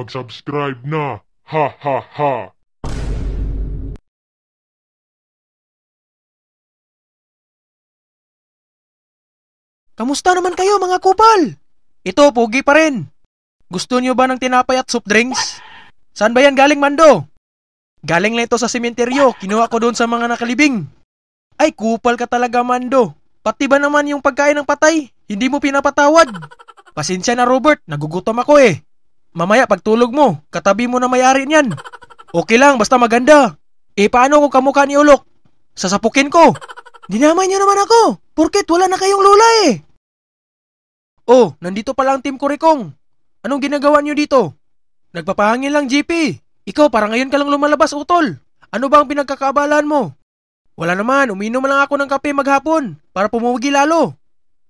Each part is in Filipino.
Mag-subscribe na! Ha ha ha! Kamusta naman kayo mga kupal? Ito, pogi pa rin. Gusto niyo ba ng tinapay at soup drinks? Saan ba yan galing, Mando? Galing lang ito sa sementeryo. Kinuha ko doon sa mga nakalibing. Ay, kupal ka talaga, Mando. Pati ba naman yung pagkain ng patay? Hindi mo pinapatawad. Pasensya na, Robert. Nagugutom ako eh. Mamaya pagtulog mo, katabi mo na mayari niyan. Okay lang, basta maganda. Eh paano kung kamukha ni Ulok? Sasapukin ko. Dinamay niyo naman ako, porket wala na kayong lola eh. Oh, nandito pa lang team Kurikong. Anong ginagawa niyo dito? Nagpapahangin lang, GP. Ikaw, para ngayon ka lang lumalabas, utol. Ano ba ang pinagkakabalaan mo? Wala naman, uminom lang ako ng kape maghapon para pumugi lalo.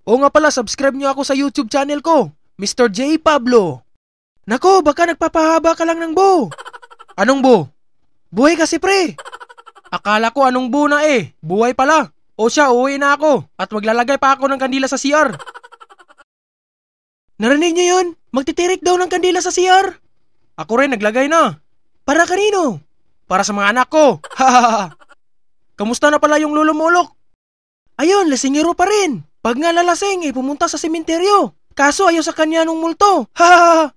O nga pala, subscribe niyo ako sa YouTube channel ko, Mr. J. Pablo. Nako, baka nagpapahaba ka lang ng bo. Anong bo? Buhay kasi pre. Akala ko anong bo na eh. Buhay pala. O siya, uuwi na ako. At maglalagay pa ako ng kandila sa CR. Narinig niyo yun? Magtitirik daw ng kandila sa CR. Ako rin naglagay na. Para kanino? Para sa mga anak ko. Kamusta na pala yung lulumulok? Ayun, lasingero pa rin. Pag nga lalasing, eh, pumunta sa sementeryo. Kaso ayaw sa kanya nung multo. Ha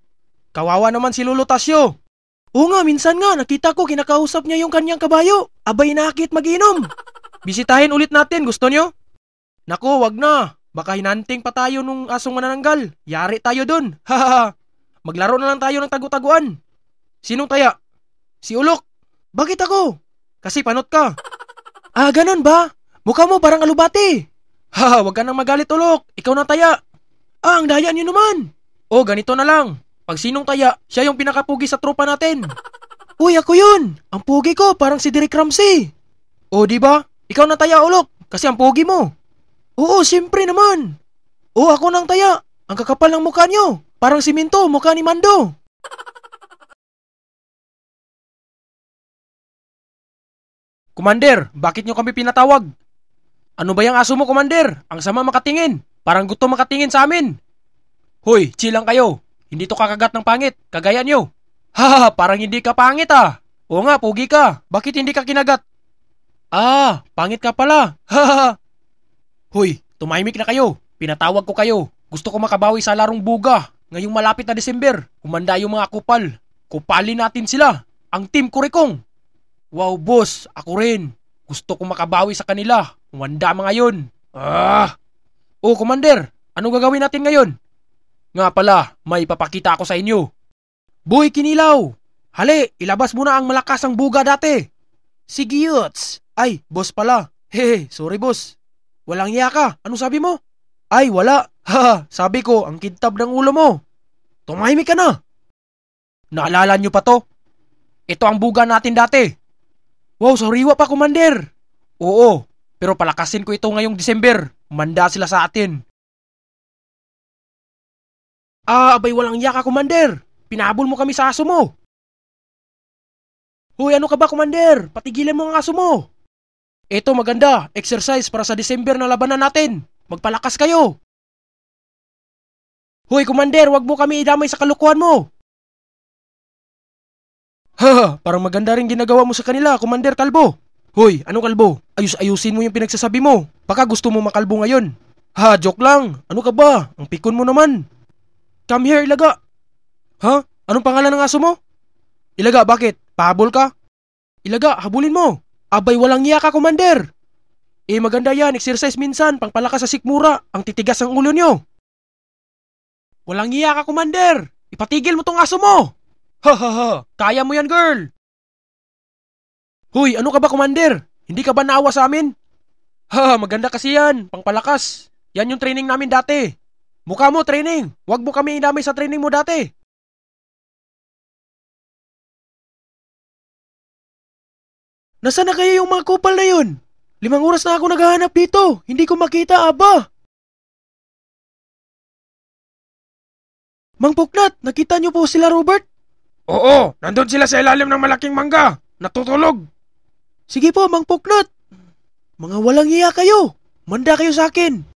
Kawawa naman si Lolo Tasyo. Oo nga, minsan nga, nakita ko kinakausap niya yung kanyang kabayo. Abay nakit mag-inom. Bisitahin ulit natin, gusto nyo? Nako, wag na. Baka hinanting pa tayo nung asong manananggal. Yari tayo dun. Hahaha. Maglaro na lang tayo ng tagutaguan. Sinong taya? Si Ulok. Bakit ako? Kasi panot ka. Ah, ganun ba? Mukha mo parang alubati. Ha, wag ka nang magalit ulok. Ikaw na taya. Ah, ang daya niyo naman. Oh, ganito na lang. Pag sinong taya, siya yung pinakapugi sa tropa natin. Uy, ako yun! Ang pugi ko, parang si Derek Ramsey. O, di ba? Ikaw na taya ulok, kasi ang pugi mo. Oo, siyempre naman. O, ako nang taya. Ang kakapal ng mukha niyo. Parang si Minto, mukha ni Mando. Commander, bakit niyo kami pinatawag? Ano ba yung aso mo, Commander? Ang sama makatingin. Parang gusto makatingin sa amin. Hoy, chill lang kayo. Hindi to kakagat ng pangit, kagaya nyo. Ha, parang hindi ka pangit ah. Oo nga, pugi ka. Bakit hindi ka kinagat? Ah, pangit ka pala. Ha, Hoy, tumahimik na kayo. Pinatawag ko kayo. Gusto ko makabawi sa larong buga. Ngayong malapit na Desember, kumanda yung mga kupal. Kupalin natin sila. Ang team kurikong. Wow, boss. Ako rin. Gusto ko makabawi sa kanila. Kumanda mga ngayon. Ah! Oh, commander. Ano gagawin natin ngayon? Nga pala, may papakita ako sa inyo. Buhay Kinilaw! Hali, ilabas muna ang malakasang buga dati. Sige, Yots. Ay, boss pala. Hehe, sorry boss. Walang iya ka. Ano sabi mo? Ay, wala. Ha, sabi ko, ang kintab ng ulo mo. Tumahimik ka na. Naalala nyo pa to? Ito ang buga natin dati. Wow, sariwa pa, Commander. Oo, pero palakasin ko ito ngayong December. Manda sila sa atin. Ah, abay walang iya ka, Commander. Pinabol mo kami sa aso mo. Hoy, ano ka ba, Commander? Patigilan mo ang aso mo. Eto maganda, exercise para sa December na labanan natin. Magpalakas kayo. Hoy, Commander, wag mo kami idamay sa kalukuhan mo. Ha, parang maganda rin ginagawa mo sa kanila, Commander Kalbo. Hoy, ano kalbo? Ayus-ayusin mo yung pinagsasabi mo. Baka gusto mo makalbo ngayon. Ha, joke lang. Ano ka ba? Ang pikon mo naman. Come here, Ilaga! Ha? Anong pangalan ng aso mo? Ilaga, bakit? Pahabol ka? Ilaga, habulin mo! Abay, walang iya ka, Commander! Eh, maganda yan. Exercise minsan, pangpalakas sa sikmura. Ang titigas ang ulo nyo. Walang iya ka, Commander! Ipatigil mo tong aso mo! Ha ha ha! Kaya mo yan, girl! Hoy, ano ka ba, Commander? Hindi ka ba naawa sa amin? Ha, maganda kasi yan. Pangpalakas. Yan yung training namin dati. Mukha mo, training! Huwag mo kami inamay sa training mo dati! Nasaan na kaya yung mga kupal na yun? Limang oras na ako naghahanap dito. Hindi ko makita, aba! Mang Puknat, nakita niyo po sila, Robert? Oo, nandun sila sa ilalim ng malaking mangga. Natutulog. Sige po, Mang Puknat. Mga walang hiya kayo. Manda kayo sa akin.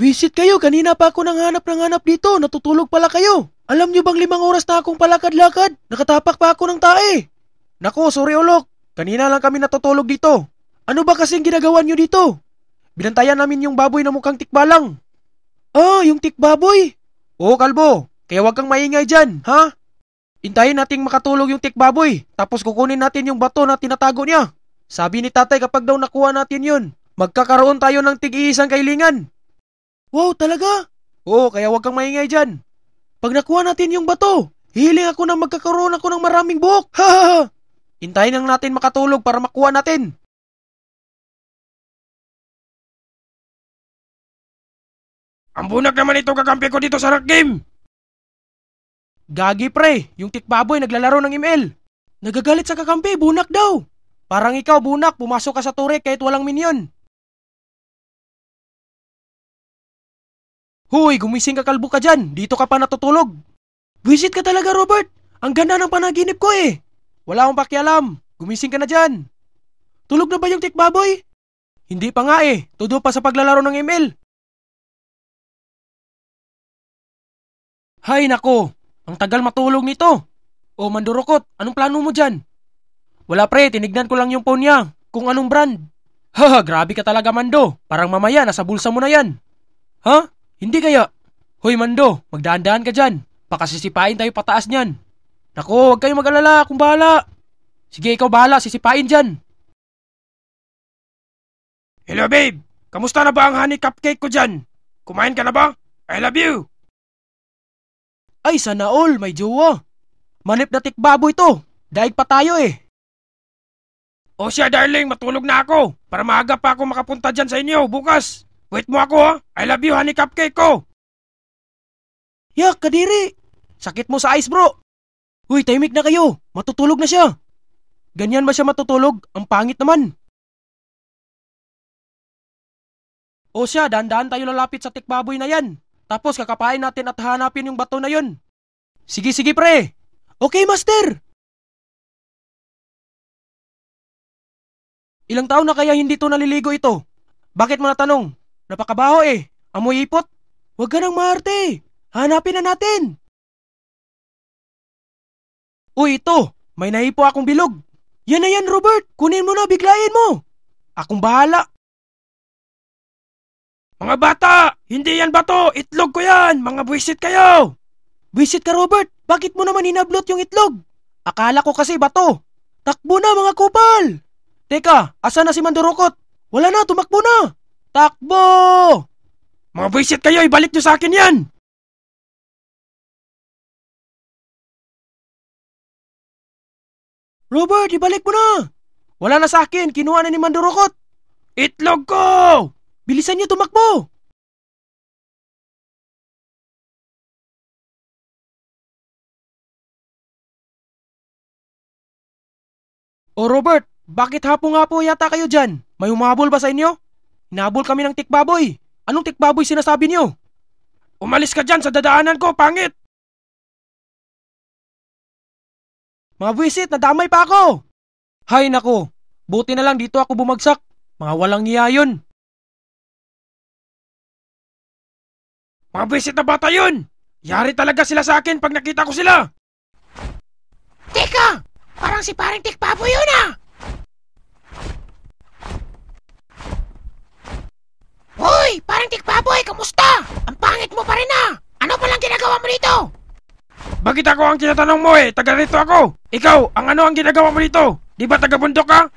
Visit kayo, kanina pa ako nang hanap ng hanap dito, natutulog pala kayo. Alam niyo bang limang oras na akong palakad-lakad? Nakatapak pa ako ng tae. Nako, sorry ulok. Kanina lang kami natutulog dito. Ano ba kasing ginagawa niyo dito? Binantayan namin yung baboy na mukhang tikbalang. Ah, yung tikbaboy? Oo, kalbo. Kaya wag kang maingay dyan, ha? Intayin nating makatulog yung tikbaboy, tapos kukunin natin yung bato na tinatago niya. Sabi ni tatay kapag daw nakuha natin yun, magkakaroon tayo ng tig-iisang kailingan. Wow, talaga? Oo, kaya huwag kang maingay dyan. Pag nakuha natin yung bato, hiling ako na magkakaroon ako ng maraming buhok. Ha Hintayin lang natin makatulog para makuha natin. Ang bunag naman ito kakampi ko dito sa rock game! Gagi pre, yung tikbaboy naglalaro ng ML. Nagagalit sa kakampi, bunak daw. Parang ikaw bunak, pumasok ka sa turek kahit walang minion. Hoy, gumising ka kalbo ka dyan. Dito ka pa natutulog. Visit ka talaga, Robert. Ang ganda ng panaginip ko eh. Wala akong pakialam. Gumising ka na dyan. Tulog na ba yung tikbaboy? Hindi pa nga eh. Todo pa sa paglalaro ng email. Hay nako, ang tagal matulog nito. O mandurukot, anong plano mo dyan? Wala pre, tinignan ko lang yung phone niya, kung anong brand. Ha, grabe ka talaga mando, parang mamaya nasa bulsa mo na yan. Ha? Hindi kaya, Hoy Mando, magdaan ka dyan. Pakasisipain tayo pataas niyan. Nako, huwag kayong mag-alala, kung bahala. Sige, ikaw bahala, sisipain dyan. Hello babe, kamusta na ba ang honey cupcake ko dyan? Kumain ka na ba? I love you! Ay, sana all, may jowa. Manip na tikbaboy ito. Daig pa tayo eh. O siya darling, matulog na ako para maaga pa ako makapunta dyan sa inyo bukas. Wait mo ako ha! I love you, honey cupcake ko! Yak, kadiri! Sakit mo sa ice, bro! Uy, timik na kayo! Matutulog na siya! Ganyan ba siya matutulog? Ang pangit naman! O siya, dandaan tayo lalapit sa tikbaboy na yan. Tapos kakapain natin at hanapin yung bato na yon. Sige, sige pre! Okay, master! Ilang taon na kaya hindi to naliligo ito? Bakit mo natanong? Napakabaho eh. Amoy ipot. Huwag ka nang maarte. Hanapin na natin. Uy, ito. May naipo akong bilog. Yan na yan, Robert. Kunin mo na, biglayin mo. Akong bahala. Mga bata, hindi yan bato. Itlog ko yan. Mga buwisit kayo. Buwisit ka, Robert. Bakit mo naman hinablot yung itlog? Akala ko kasi bato. Takbo na, mga kupal! Teka, asa na si Mandurukot? Wala na, tumakbo na! Takbo! Mga buisit kayo, ibalik nyo sa akin yan! Robert, ibalik mo na! Wala na sa akin, kinuha na ni Mandurukot! Itlog ko! Bilisan niyo tumakbo! O oh, Robert, bakit hapo nga po yata kayo dyan? May humabol ba sa inyo? Hinabol kami ng tikbaboy. Anong tikbaboy sinasabi niyo? Umalis ka dyan sa dadaanan ko, pangit! Mga buwisit, nadamay pa ako! Hay nako, buti na lang dito ako bumagsak. Mga walang niya yun. Mga buwisit na bata yun! Yari talaga sila sa akin pag nakita ko sila! Teka! Parang si paring tikbaboy yun ah! Antik baboy, kamusta? Ang pangit mo pa rin ah! Ano palang ginagawa mo dito? Bakit ako ang tinatanong mo eh? Taga rito ako! Ikaw, ang ano ang ginagawa mo dito? Di ba taga bundok ka?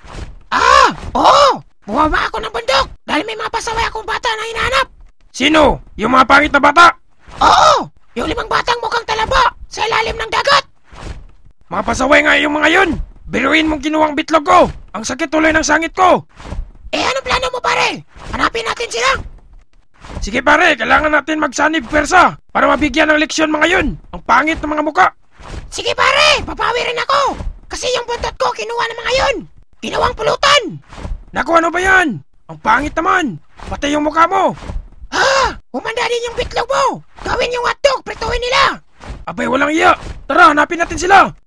Ah? ah! Oo! Bumaba ako ng bundok dahil may mga pasaway akong bata na hinahanap! Sino? Yung mga pangit na bata? Oo! Yung limang batang mukhang talaba sa ilalim ng dagat! Mga pasaway nga yung mga yun! Biruin mong kinuwang bitlog ko! Ang sakit tuloy ng sangit ko! Eh, anong plano mo pare? Hanapin natin sila! Sige pare, kailangan natin magsanib pwersa para mabigyan ng leksyon mga yun. Ang pangit ng mga muka. Sige pare, papawi rin ako. Kasi yung buntot ko kinuha ng mga yun. Ginawang pulutan. Naku, ano ba yan? Ang pangit naman. Pati yung mukha mo. Ha? Umanda din yung bitlog mo. Gawin yung hotdog, prituhin nila. Abay, walang iya. Tara, hanapin natin sila.